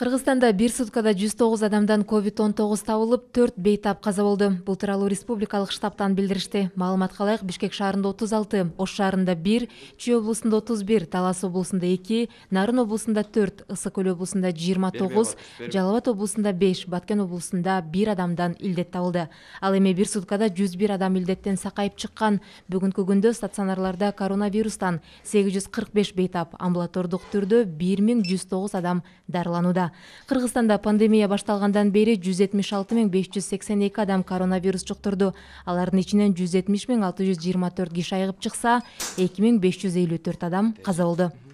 кыргызстанда бир суткада жүз тогуз адамдан ковид он тогуз табылып төрт бейтап каза болду бул тууралуу республикалык штабтан билдиришти маалыматка ылайык бишкек шаарында отуз алты ош шаарында бир чүй облусунда отуз бир талас облусунда эки нарын облусунда төрт ысык көл облусунда жыйырма тогуз жалал абад облусунда беш баткен облусунда бир адамдан илдет табылды ал эми бир суткада жүз бир адам илдеттен сакайып чыккан бүгүнкү күндө стационарларда коронавирустан сегиз жүз кырк беш бейтап амбулатордук түрдө бир миң жүз тогуз адам дарыланууда кыргызстанда пандемия башталгандан бери жүз жетимиш алты миң беш жүз сексен эки адам коронавирус жуктурду алардын ичинен жүз жетимиш миң алты жүз жыйырма төрт киши айыгып чыкса эки миң беш жүз элүү төрт адам каза болду